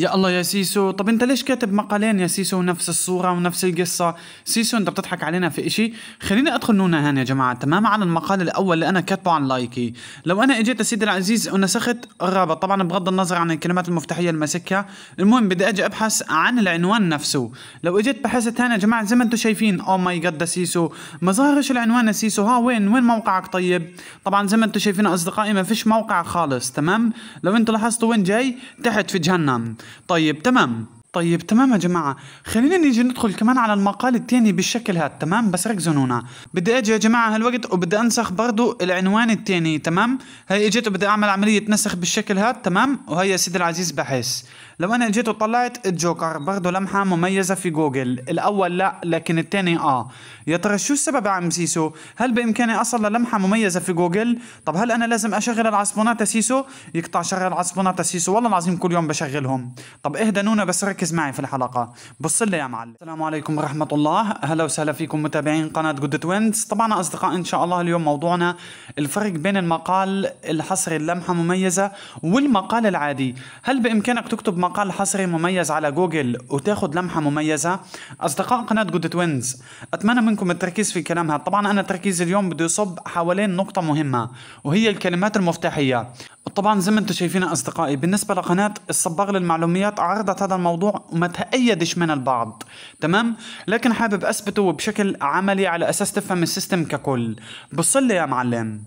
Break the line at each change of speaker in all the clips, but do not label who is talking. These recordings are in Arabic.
يا الله يا سيسو طب انت ليش كاتب مقالين يا سيسو ونفس الصورة ونفس القصة سيسو انت بتضحك علينا في اشي خليني ادخل نونا هان يا جماعة تمام على المقال الاول اللي انا كاتبه عن لايكي لو انا اجيت سيدي العزيز ونسخت الرابط طبعا بغض النظر عن الكلمات المفتاحية اللي ماسكها المهم بدي اجي ابحث عن العنوان نفسه لو اجيت بحثت هان يا جماعة زي ما انتم شايفين او ماي جاد سيسو ما ظهرش العنوان يا سيسو ها وين وين موقعك طيب طبعا زي ما انتم شايفين اصدقائي ما فيش موقع خالص تمام لو انتم لاحظتوا وين جاي تحت في جهنم طيب تمام طيب تمام يا جماعة خلينا نيجي ندخل كمان على المقال التاني بالشكل هاد تمام بس ركزوا هنا بدي اجي يا جماعة هالوقت وبدي انسخ برضو العنوان التاني تمام هي اجيت وبدي اعمل عملية نسخ بالشكل هاد تمام وهي يا سيدي العزيز بحس لو انا اجيت وطلعت الجوكر برضو لمحة مميزة في جوجل الاول لا لكن التاني اه يا ترى شو السبب يا عم سيسو هل بامكاني اصل للمحة مميزة في جوجل طب هل انا لازم اشغل العصبونات سيسو يقطع شغل العصبونات سيسو والله العظيم كل يوم بشغلهم طب اهدى نونا بس ركز معي في الحلقه بص لي يا معلم السلام عليكم ورحمه الله أهلا وسهلا فيكم متابعين قناه جود توينز طبعا اصدقاء ان شاء الله اليوم موضوعنا الفرق بين المقال الحصري اللمحه مميزه والمقال العادي هل بامكانك تكتب مقال حصري مميز على جوجل وتاخذ لمحه مميزه اصدقاء قناه جود توينز اتمنى منكم التركيز في كلامها طبعا انا تركيزي اليوم بده يصب حوالين نقطه مهمه وهي الكلمات المفتاحيه طبعا زي ما انتم شايفين اصدقائي بالنسبه لقناه الصباغ للمعلوميات عرضت هذا الموضوع وما تأيدش من البعض تمام لكن حابب اثبته بشكل عملي على اساس تفهم السيستم ككل بصلي يا معلم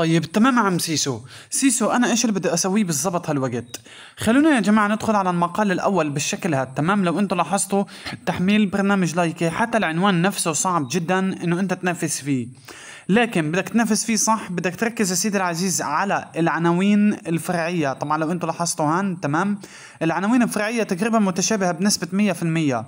طيب تمام عم سيسو سيسو أنا إيش اللي بدي أسويه بالضبط هالوقت خلونا يا جماعة ندخل على المقال الأول بالشكل هاد تمام لو أنتم لاحظتوا تحميل برنامج لايكي حتى العنوان نفسه صعب جدا إنه أنت تنافس فيه لكن بدك تنافس فيه صح بدك تركز يا سيدي العزيز على العناوين الفرعيه طبعا لو انتم لاحظتوا هان تمام العناوين الفرعيه تقريبا متشابهه بنسبه 100%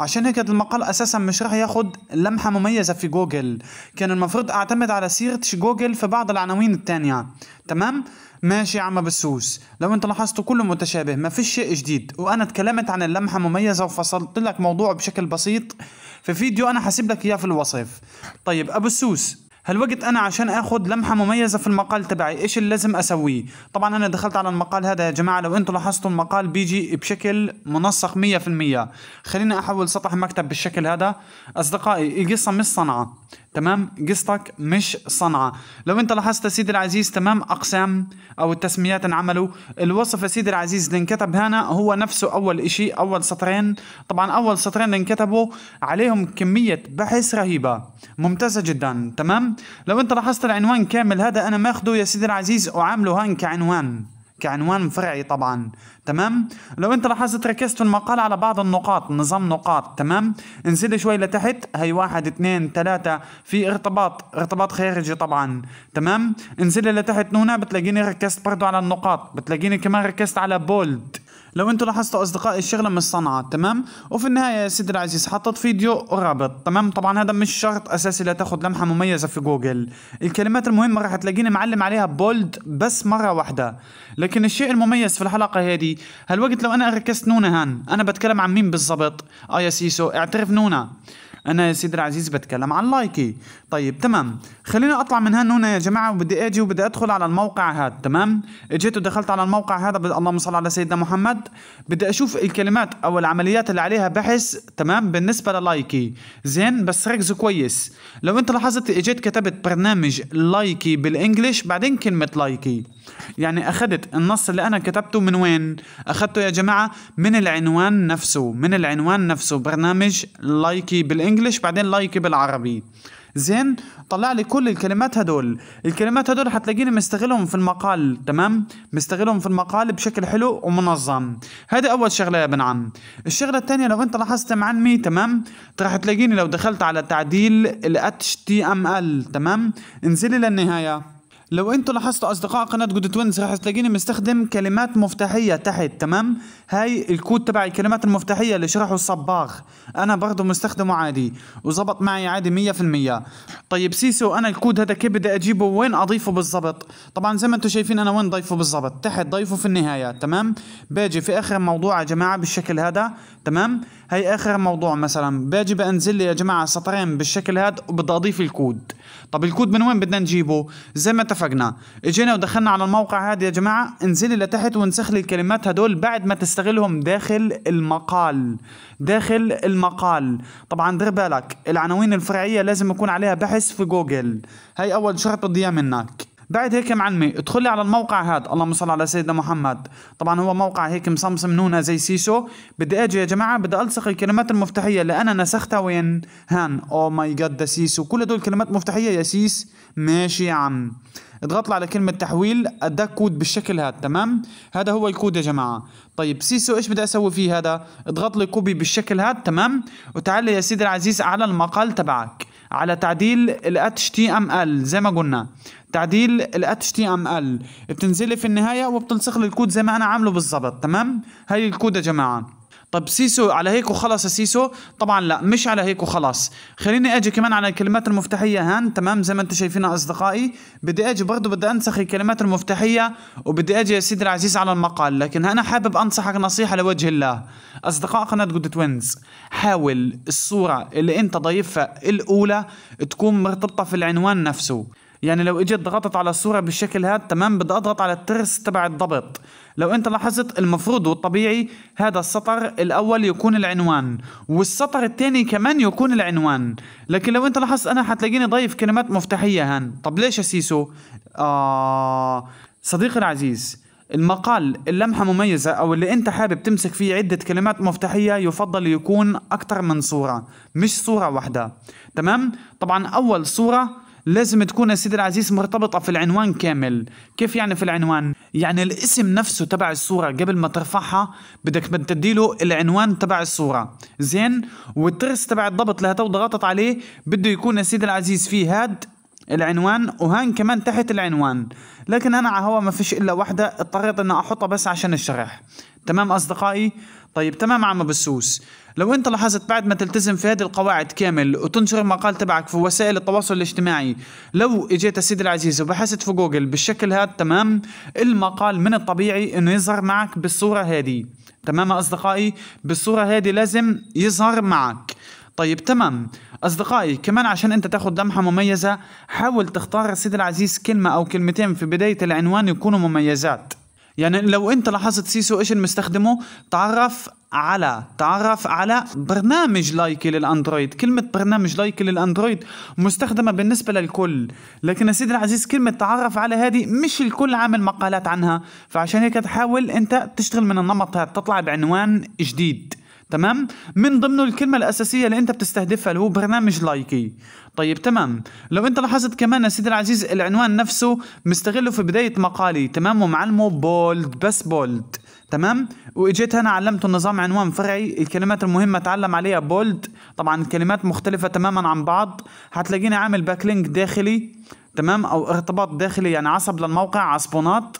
عشان هيك المقال اساسا مش راح ياخد لمحه مميزه في جوجل كان المفروض اعتمد على سيره جوجل في بعض العناوين الثانيه تمام ماشي يا عم بسوس لو انت لاحظتوا كله متشابه ما فيش شيء جديد وانا اتكلمت عن اللمحه مميزه وفصلت لك موضوع بشكل بسيط في فيديو انا حاسب لك اياه في الوصف طيب ابو السوس هالوقت انا عشان اخذ لمحه مميزه في المقال تبعي ايش اللي لازم اسويه طبعا انا دخلت على المقال هذا يا جماعه لو انتم لاحظتوا المقال بيجي بشكل منسق 100% خليني احول سطح المكتب بالشكل هذا اصدقائي القصه مش صنعه تمام قصتك مش صنعة لو انت لاحظت سيدي العزيز تمام اقسام او التسميات انعملوا الوصف سيدي العزيز اللي انكتب هنا هو نفسه اول اشي اول سطرين طبعا اول سطرين اللي انكتبوا عليهم كمية بحث رهيبة ممتازة جدا تمام لو انت لاحظت العنوان كامل هذا انا ماخده يا سيدي العزيز وعامله هان كعنوان كعنوان فرعي طبعا تمام لو انت لاحظت ركزت في المقال على بعض النقاط نظام نقاط تمام انزل شوي لتحت هي واحد اثنين ثلاثة في ارتباط ارتباط خارجي طبعا تمام انزل لتحت هنا بتلاقيني ركزت برضو على النقاط بتلاقيني كمان ركزت على بولد لو انتم لاحظتوا اصدقائي الشغله مش صنعه تمام وفي النهايه يا سيدي العزيز حطت فيديو ورابط تمام طبعا هذا مش شرط اساسي لا لمحه مميزه في جوجل الكلمات المهمه راح تلاقيني معلم عليها بولد بس مره واحده لكن الشيء المميز في الحلقه هذه هالوقت لو انا ركزت نونا هان انا بتكلم عن مين بالضبط اه يا سيسو اعترف نونا انا يا سيدي العزيز بتكلم عن لايكي طيب تمام خلينا اطلع من هنا هنا يا جماعه وبدي اجي وبدي ادخل على الموقع هذا تمام اجيت ودخلت على الموقع هذا اللهم صل على سيدنا محمد بدي اشوف الكلمات او العمليات اللي عليها بحث تمام بالنسبه للايكي زين بس ركزوا كويس لو انت لاحظت اجيت كتبت برنامج لايكي بالانجلش بعدين كلمه لايكي يعني اخذت النص اللي انا كتبته من وين اخذته يا جماعه من العنوان نفسه من العنوان نفسه برنامج لايكي بالانجلش بالانجلش بعدين لايك بالعربي زين طلع لي كل الكلمات هدول الكلمات هدول حتلاقيني مستغلهم في المقال تمام مستغلهم في المقال بشكل حلو ومنظم هذا اول شغله يا ابن عم الشغله الثانيه لو انت لاحظت مع تمام راح تلاقيني لو دخلت على تعديل ال HTML تمام انزلي للنهايه لو انتوا لاحظتوا اصدقاء قناه جود توينز راح تلاقيني مستخدم كلمات مفتاحيه تحت تمام هاي الكود تبع الكلمات المفتاحيه اللي شرحه الصباغ انا برضه مستخدمه عادي وزبط معي عادي 100% طيب سيسو انا الكود هذا كيف بدي اجيبه وين اضيفه بالضبط طبعا زي ما انتم شايفين انا وين ضيفه بالضبط تحت ضيفه في النهايه تمام باجي في اخر موضوع يا جماعه بالشكل هذا تمام هي اخر موضوع مثلا باجي بنزل لي يا جماعه سطرين بالشكل هذا وبدي اضيف الكود طب الكود من وين بدنا نجيبه زي ما اتفقنا اجينا ودخلنا على الموقع هذا يا جماعه انزلي لتحت وانسخ لي الكلمات هدول بعد ما تستغلهم داخل المقال داخل المقال طبعا دير بالك العناوين الفرعيه لازم يكون عليها بحث في جوجل هاي اول شرط بدي منك بعد هيك معلمي ادخلي على الموقع هذا اللهم صل على سيدنا محمد طبعا هو موقع هيك مصمصم نونه زي سيسو بدي اجي يا جماعه بدي الصق الكلمات المفتاحيه اللي انا نسختها وين هان او ماي جاد ذا سيسو كل دول كلمات مفتاحيه يا سيس ماشي يا عم اضغط على كلمة تحويل اداك كود بالشكل هذا تمام هذا هو الكود يا جماعة طيب سيسو ايش بدي اسوي فيه هذا اضغط لي كوبي بالشكل هذا تمام وتعال يا سيدي العزيز على المقال تبعك على تعديل ال HTML زي ما قلنا تعديل ال HTML بتنزلي في النهاية وبتنسخ لي الكود زي ما أنا عامله بالظبط تمام هاي الكود يا جماعة طب سيسو على هيك وخلص يا سيسو طبعا لا مش على هيك وخلص خليني اجي كمان على الكلمات المفتاحيه هان تمام زي ما انتم شايفين اصدقائي بدي اجي برضه بدي انسخ الكلمات المفتاحيه وبدي اجي يا سيدي العزيز على المقال لكن انا حابب انصحك نصيحه لوجه الله اصدقاء قناه جود توينز حاول الصوره اللي انت ضايفها الاولى تكون مرتبطه في العنوان نفسه يعني لو اجيت ضغطت على الصوره بالشكل هذا تمام بدي اضغط على الترس تبع الضبط لو انت لاحظت المفروض والطبيعي هذا السطر الاول يكون العنوان والسطر الثاني كمان يكون العنوان لكن لو انت لاحظت انا حتلاقيني ضيف كلمات مفتاحيه هان طب ليش يا سيسو آه صديقي العزيز المقال اللمحة مميزة أو اللي أنت حابب تمسك فيه عدة كلمات مفتاحية يفضل يكون أكثر من صورة مش صورة واحدة تمام؟ طبعا أول صورة لازم تكون يا سيدي العزيز مرتبطة في العنوان كامل كيف يعني في العنوان؟ يعني الاسم نفسه تبع الصورة قبل ما ترفعها بدك تديله العنوان تبع الصورة زين والترس تبع الضبط اللي هتو ضغطت عليه بده يكون يا سيدي العزيز فيه هاد العنوان وهان كمان تحت العنوان لكن انا على هوا ما فيش الا واحدة اضطريت اني احطها بس عشان الشرح تمام اصدقائي؟ طيب تمام عم بسوس لو انت لاحظت بعد ما تلتزم في هذه القواعد كامل وتنشر المقال تبعك في وسائل التواصل الاجتماعي لو اجيت سيدي العزيز وبحثت في جوجل بالشكل هذا تمام المقال من الطبيعي انه يظهر معك بالصورة هذه تمام اصدقائي بالصورة هذه لازم يظهر معك طيب تمام أصدقائي كمان عشان أنت تاخد لمحة مميزة حاول تختار سيدي العزيز كلمة أو كلمتين في بداية العنوان يكونوا مميزات يعني لو انت لاحظت سيسو ايش مستخدمه تعرف على تعرف على برنامج لايكي للاندرويد كلمة برنامج لايكي للاندرويد مستخدمة بالنسبة للكل لكن يا سيدي العزيز كلمة تعرف على هذه مش الكل عامل مقالات عنها فعشان هيك تحاول انت تشتغل من النمط هذا تطلع بعنوان جديد تمام من ضمنه الكلمه الاساسيه اللي انت بتستهدفها اللي هو برنامج لايكي طيب تمام لو انت لاحظت كمان يا سيدي العزيز العنوان نفسه مستغله في بدايه مقالي تمام ومعلمه بولد بس بولد تمام واجيت هنا علمته نظام عنوان فرعي الكلمات المهمه اتعلم عليها بولد طبعا كلمات مختلفه تماما عن بعض هتلاقيني عامل باك لينك داخلي تمام او ارتباط داخلي يعني عصب للموقع عصبونات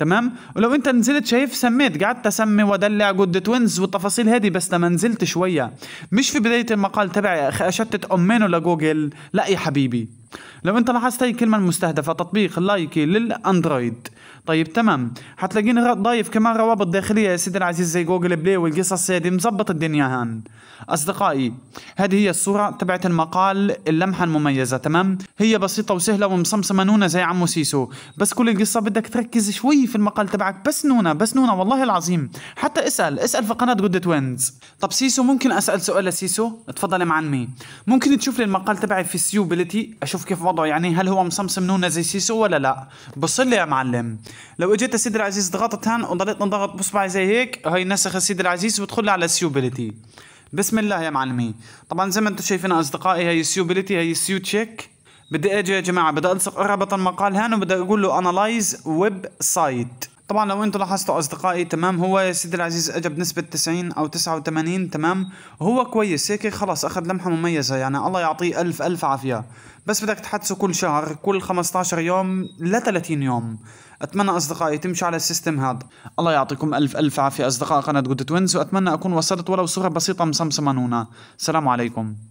تمام ولو انت نزلت شايف سميت قعدت اسمي وادلع جود توينز والتفاصيل هذه بس لما نزلت شويه مش في بدايه المقال تبعي اشتت امينه لجوجل لا يا حبيبي لو انت لاحظت هاي الكلمه المستهدفه تطبيق لايكي للاندرويد طيب تمام حتلاقيني ضايف كمان روابط داخليه يا سيدي العزيز زي جوجل بلاي والقصص هذه مظبط الدنيا هان اصدقائي هذه هي الصوره تبعت المقال اللمحه المميزه تمام هي بسيطه وسهله ومصمصمه نونه زي عمو سيسو بس كل القصه بدك تركز شوي في المقال تبعك بس نونه بس نونه والله العظيم حتى اسال اسال في قناه جود توينز طب سيسو ممكن اسال سؤال لسيسو تفضل يا معلمي ممكن تشوف لي المقال تبعي في سيوبيليتي اشوف كيف الوضع يعني هل هو مصمصم نونا زي سيسو ولا لا بصلي يا معلم لو اجيت سيد العزيز ضغطت هان وضليت انضغط بصبعي زي هيك هاي نسخ سيد العزيز وبدخل على السيوبيليتي بسم الله يا معلمي طبعا زي ما انتم شايفين اصدقائي هي السيوبيليتي هي السيو تشيك بدي اجي يا جماعه بدي الصق رابط المقال هان وبدي اقول له انالايز ويب سايت طبعا لو انتوا لاحظتوا اصدقائي تمام هو يا سيدي العزيز اجى بنسبه 90 او 89 تمام وهو كويس هيك خلاص اخذ لمحه مميزه يعني الله يعطيه الف الف عافيه بس بدك تحدثه كل شهر كل 15 يوم ل 30 يوم اتمنى اصدقائي تمشوا على السيستم هذا الله يعطيكم الف الف عافيه اصدقاء قناه جود توينز واتمنى اكون وصلت ولو صوره بسيطه مصمصمه نونا سلام عليكم